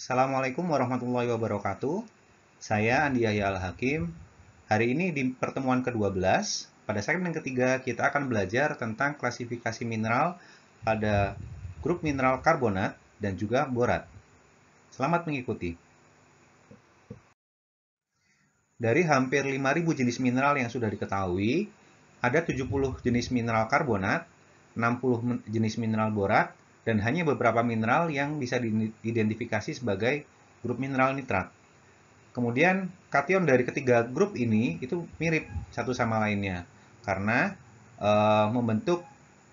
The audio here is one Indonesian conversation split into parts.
Assalamualaikum warahmatullahi wabarakatuh. Saya Andi Yahya Al-Hakim. Hari ini di pertemuan ke-12, pada segmen ketiga kita akan belajar tentang klasifikasi mineral pada grup mineral karbonat dan juga borat. Selamat mengikuti. Dari hampir 5.000 jenis mineral yang sudah diketahui, ada 70 jenis mineral karbonat, 60 jenis mineral borat, dan hanya beberapa mineral yang bisa diidentifikasi sebagai grup mineral nitrat. Kemudian kation dari ketiga grup ini itu mirip satu sama lainnya karena e, membentuk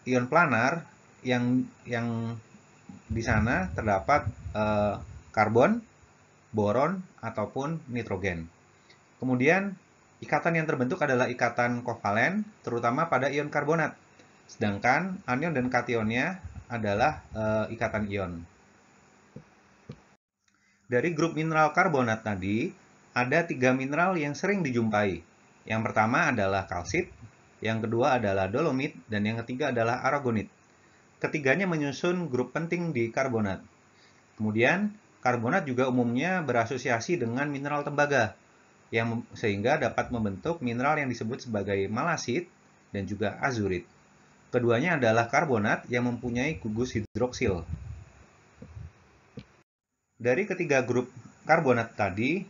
ion planar yang yang di sana terdapat e, karbon, boron ataupun nitrogen. Kemudian ikatan yang terbentuk adalah ikatan kovalen terutama pada ion karbonat. Sedangkan anion dan kationnya adalah e, ikatan ion. Dari grup mineral karbonat tadi, ada tiga mineral yang sering dijumpai. Yang pertama adalah kalsit, yang kedua adalah dolomit, dan yang ketiga adalah aragonit. Ketiganya menyusun grup penting di karbonat. Kemudian, karbonat juga umumnya berasosiasi dengan mineral tembaga, yang sehingga dapat membentuk mineral yang disebut sebagai malasit dan juga azurit. Keduanya adalah karbonat yang mempunyai gugus hidroksil. Dari ketiga grup karbonat tadi,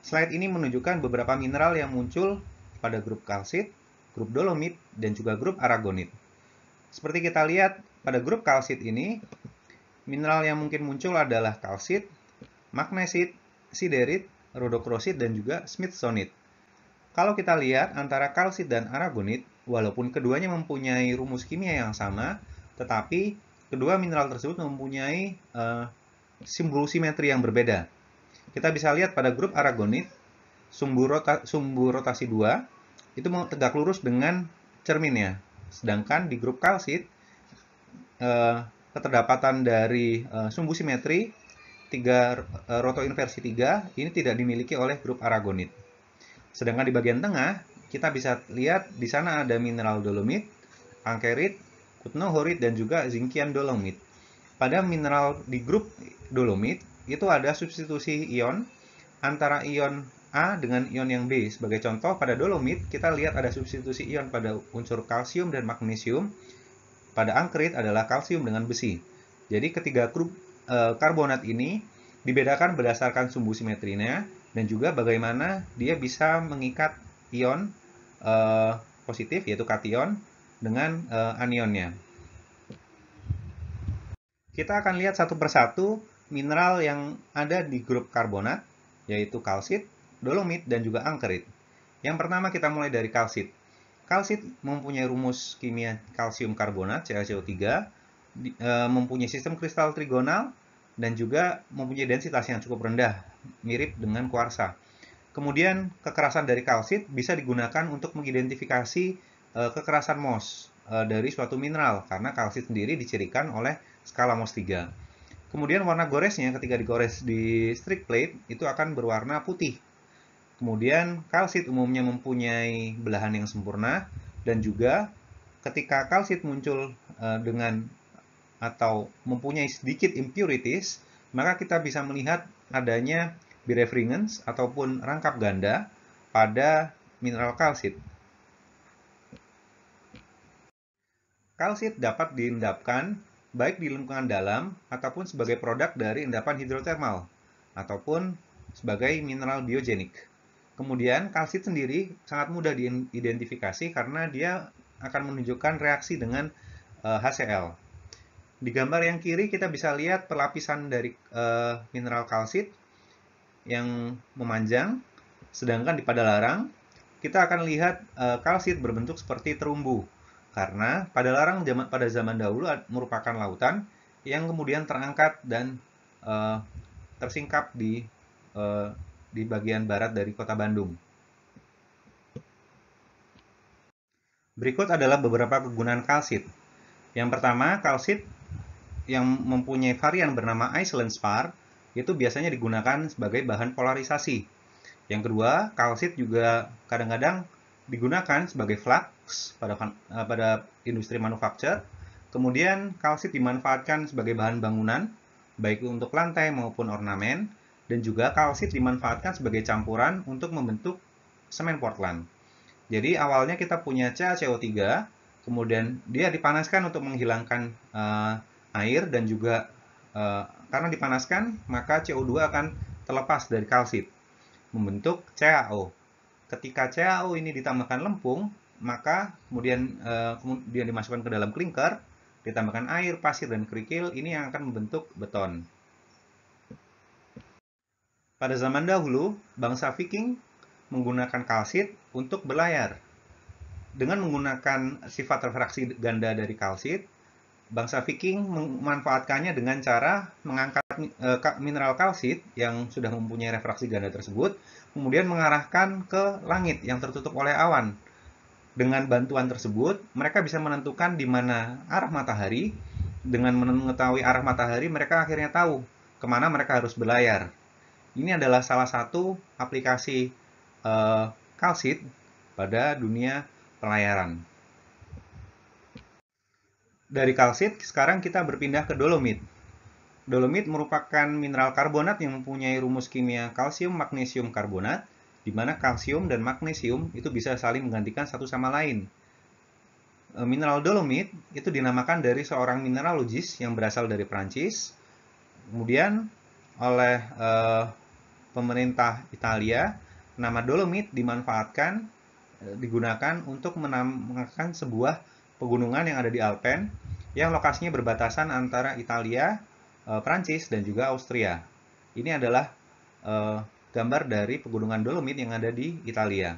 slide ini menunjukkan beberapa mineral yang muncul pada grup kalsit, grup dolomit, dan juga grup aragonit. Seperti kita lihat, pada grup kalsit ini, mineral yang mungkin muncul adalah kalsit, magnesit, siderit, rhodokrosit, dan juga smithsonit. Kalau kita lihat antara kalsit dan aragonit, Walaupun keduanya mempunyai rumus kimia yang sama, tetapi kedua mineral tersebut mempunyai uh, eh, simbol simetri yang berbeda. Kita bisa lihat pada grup aragonit, sumbu, rota, sumbu rotasi 2 itu tegak lurus dengan cerminnya. Sedangkan di grup kalsit, uh, keterdapatan dari uh, sumbu simetri tiga uh, roto inversi 3 ini tidak dimiliki oleh grup aragonit. Sedangkan di bagian tengah, kita bisa lihat di sana ada mineral dolomit, angkerit, kutnohorit, dan juga zinkian dolomit. Pada mineral di grup dolomit, itu ada substitusi ion antara ion A dengan ion yang B. Sebagai contoh, pada dolomit kita lihat ada substitusi ion pada unsur kalsium dan magnesium. Pada angkerit adalah kalsium dengan besi. Jadi ketiga grup e, karbonat ini dibedakan berdasarkan sumbu simetrinya dan juga bagaimana dia bisa mengikat Kation uh, eh, positif yaitu kation dengan uh, anionnya. Kita akan lihat satu persatu mineral yang ada di grup karbonat yaitu kalsit, dolomit, dan juga angkerit. Yang pertama kita mulai dari kalsit. Kalsit mempunyai rumus kimia kalsium karbonat caco 3 eh, mempunyai sistem kristal trigonal, dan juga mempunyai densitas yang cukup rendah, mirip dengan kuarsa. Kemudian kekerasan dari kalsit bisa digunakan untuk mengidentifikasi eh, kekerasan MOS eh, dari suatu mineral karena kalsit sendiri dicirikan oleh skala MOS 3. Kemudian warna goresnya ketika digores di strip plate itu akan berwarna putih. Kemudian kalsit umumnya mempunyai belahan yang sempurna dan juga ketika kalsit muncul eh, dengan atau mempunyai sedikit impurities, maka kita bisa melihat adanya birefringens ataupun rangkap ganda pada mineral kalsit. Kalsit dapat diendapkan baik di lingkungan dalam ataupun sebagai produk dari endapan hidrotermal ataupun sebagai mineral biogenik. Kemudian kalsit sendiri sangat mudah diidentifikasi karena dia akan menunjukkan reaksi dengan HCl. Eh, di gambar yang kiri kita bisa lihat perlapisan dari eh, mineral kalsit yang memanjang, sedangkan di pada larang kita akan lihat e, kalsit berbentuk seperti terumbu. Karena Padalarang zaman pada zaman dahulu merupakan lautan yang kemudian terangkat dan e, tersingkap di e, di bagian barat dari kota Bandung. Berikut adalah beberapa kegunaan kalsit. Yang pertama, kalsit yang mempunyai varian bernama Iceland Spar itu biasanya digunakan sebagai bahan polarisasi. Yang kedua, kalsit juga kadang-kadang digunakan sebagai flux pada eh, pada industri manufaktur. Kemudian kalsit dimanfaatkan sebagai bahan bangunan baik untuk lantai maupun ornamen dan juga kalsit dimanfaatkan sebagai campuran untuk membentuk semen Portland. Jadi awalnya kita punya CaCO3, kemudian dia dipanaskan untuk menghilangkan uh, air dan juga Eh, karena dipanaskan, maka CO2 akan terlepas dari kalsit, membentuk CaO. Ketika CaO ini ditambahkan lempung, maka kemudian uh, kemudian dimasukkan ke dalam klinker, ditambahkan air, pasir, dan kerikil, ini yang akan membentuk beton. Pada zaman dahulu, bangsa Viking menggunakan kalsit untuk berlayar. Dengan menggunakan sifat refraksi ganda dari kalsit, bangsa Viking memanfaatkannya dengan cara mengangkat eh, mineral kalsit yang sudah mempunyai refraksi ganda tersebut, kemudian mengarahkan ke langit yang tertutup oleh awan. Dengan bantuan tersebut, mereka bisa menentukan di mana arah matahari. Dengan mengetahui arah matahari, mereka akhirnya tahu kemana mereka harus berlayar. Ini adalah salah satu aplikasi uh, kalsit pada dunia pelayaran. Dari kalsit, sekarang kita berpindah ke dolomit. Dolomit merupakan mineral karbonat yang mempunyai rumus kimia kalsium magnesium karbonat, di mana kalsium dan magnesium itu bisa saling menggantikan satu sama lain. E, mineral dolomit itu dinamakan dari seorang mineralogis yang berasal dari Prancis, kemudian oleh eh, pemerintah Italia, nama dolomit dimanfaatkan e, digunakan untuk menamakan sebuah pegunungan yang ada di Alpen yang lokasinya berbatasan antara Italia, eh, Prancis, dan juga Austria. Ini adalah eh, gambar dari pegunungan Dolomit yang ada di Italia.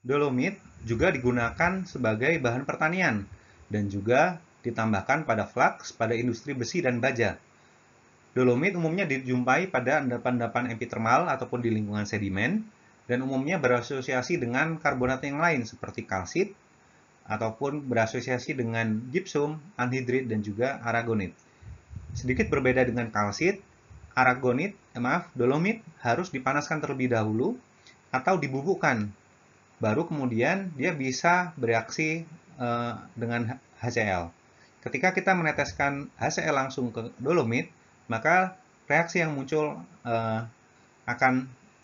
Dolomit juga digunakan sebagai bahan pertanian dan juga ditambahkan pada flux pada industri besi dan baja. Dolomit umumnya dijumpai pada endapan-endapan epitermal ataupun di lingkungan sedimen dan umumnya berasosiasi dengan karbonat yang lain seperti kalsit, ataupun berasosiasi dengan gypsum, anhidrit, dan juga aragonit. Sedikit berbeda dengan kalsit, aragonit, eh, maaf, dolomit harus dipanaskan terlebih dahulu atau dibubukkan. Baru kemudian dia bisa bereaksi eh, dengan HCl. Ketika kita meneteskan HCl langsung ke dolomit, maka reaksi yang muncul eh, akan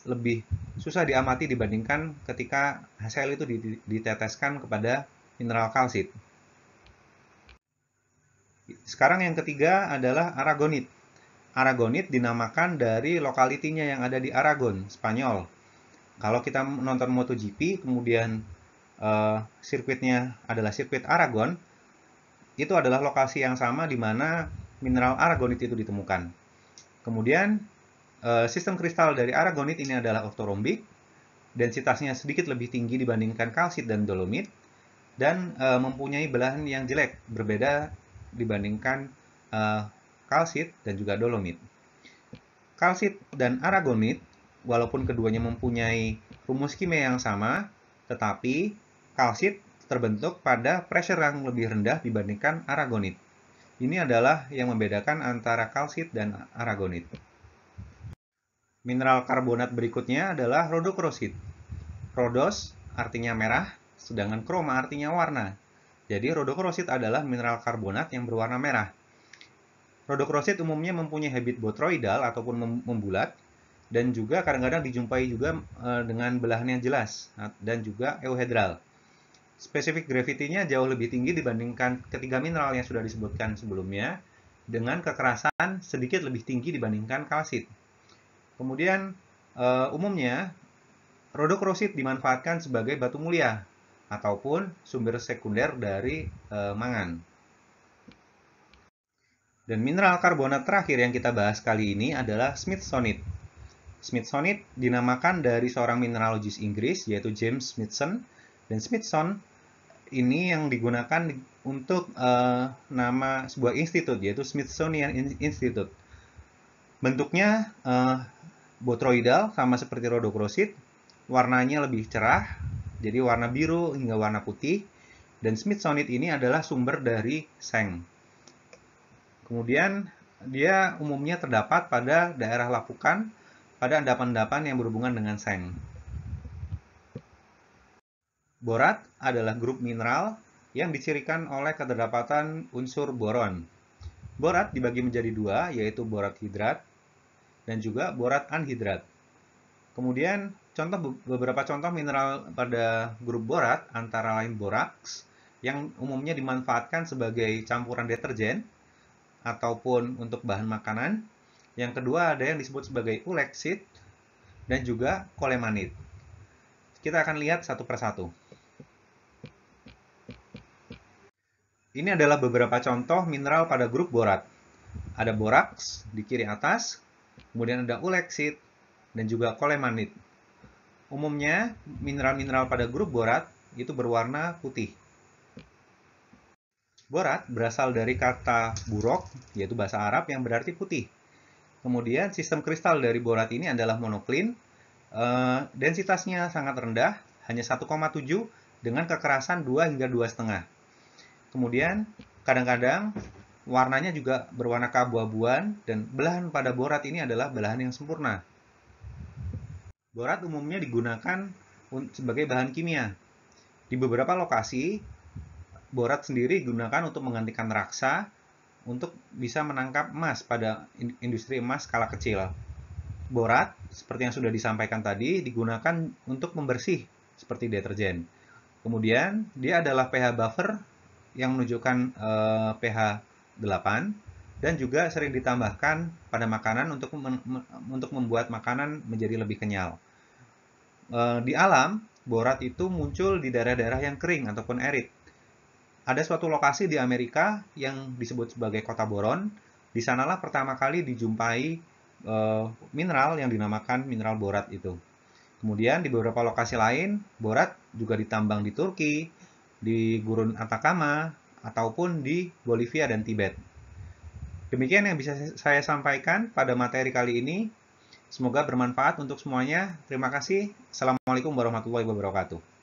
lebih susah diamati dibandingkan ketika HCl itu diteteskan kepada mineral kalsit. Sekarang yang ketiga adalah aragonit. Aragonit dinamakan dari lokalitinya yang ada di Aragon, Spanyol. Kalau kita nonton MotoGP, kemudian eh, sirkuitnya adalah sirkuit Aragon, itu adalah lokasi yang sama di mana mineral aragonit itu ditemukan. Kemudian eh, sistem kristal dari aragonit ini adalah ortorombik, densitasnya sedikit lebih tinggi dibandingkan kalsit dan dolomit, dan uh, mempunyai belahan yang jelek berbeda dibandingkan uh, eh, kalsit dan juga dolomit. Kalsit dan aragonit walaupun keduanya mempunyai rumus kimia yang sama, tetapi kalsit terbentuk pada pressure yang lebih rendah dibandingkan aragonit. Ini adalah yang membedakan antara kalsit dan aragonit. Mineral karbonat berikutnya adalah rhodochrosit. Rhodos artinya merah, sedangkan kroma artinya warna. Jadi rhodochrosite adalah mineral karbonat yang berwarna merah. Rhodochrosite umumnya mempunyai habit botroidal ataupun membulat dan juga kadang-kadang dijumpai juga eh, dengan belahan yang jelas dan juga euhedral. Spesifik gravitinya jauh lebih tinggi dibandingkan ketiga mineral yang sudah disebutkan sebelumnya dengan kekerasan sedikit lebih tinggi dibandingkan kalsit. Kemudian eh, umumnya rhodochrosite dimanfaatkan sebagai batu mulia ataupun sumber sekunder dari e, mangan. Dan mineral karbonat terakhir yang kita bahas kali ini adalah smithsonite. Smithsonite dinamakan dari seorang mineralogis Inggris yaitu James Smithson dan Smithson ini yang digunakan untuk e, nama sebuah institut yaitu Smithsonian Institute. Bentuknya e, botroidal sama seperti rhodochrosit warnanya lebih cerah, jadi warna biru hingga warna putih. Dan smithsonite ini adalah sumber dari seng. Kemudian dia umumnya terdapat pada daerah lapukan pada endapan-endapan yang berhubungan dengan seng. Borat adalah grup mineral yang dicirikan oleh keterdapatan unsur boron. Borat dibagi menjadi dua, yaitu borat hidrat dan juga borat anhidrat. Kemudian Contoh beberapa contoh mineral pada grup borat antara lain boraks yang umumnya dimanfaatkan sebagai campuran deterjen ataupun untuk bahan makanan. Yang kedua ada yang disebut sebagai ulexit dan juga kolemanit. Kita akan lihat satu persatu. Ini adalah beberapa contoh mineral pada grup borat. Ada boraks di kiri atas, kemudian ada ulexit dan juga kolemanit. Umumnya, mineral-mineral pada grup borat itu berwarna putih. Borat berasal dari kata burok, yaitu bahasa Arab yang berarti putih. Kemudian sistem kristal dari borat ini adalah monoklin. Eh, densitasnya sangat rendah, hanya 1,7 dengan kekerasan 2 hingga 2,5. Kemudian kadang-kadang warnanya juga berwarna keabu-abuan dan belahan pada borat ini adalah belahan yang sempurna. Borat umumnya digunakan sebagai bahan kimia. Di beberapa lokasi, borat sendiri digunakan untuk menggantikan raksa untuk bisa menangkap emas pada industri emas skala kecil. Borat, seperti yang sudah disampaikan tadi, digunakan untuk membersih seperti deterjen. Kemudian, dia adalah pH buffer yang menunjukkan eh, pH 8 dan juga sering ditambahkan pada makanan untuk mem untuk membuat makanan menjadi lebih kenyal. E, di alam, borat itu muncul di daerah-daerah yang kering ataupun erit. Ada suatu lokasi di Amerika yang disebut sebagai kota boron. Di sanalah pertama kali dijumpai e, mineral yang dinamakan mineral borat itu. Kemudian di beberapa lokasi lain, borat juga ditambang di Turki, di Gurun Atacama, ataupun di Bolivia dan Tibet. Demikian yang bisa saya sampaikan pada materi kali ini. Semoga bermanfaat untuk semuanya. Terima kasih. Assalamualaikum warahmatullahi wabarakatuh.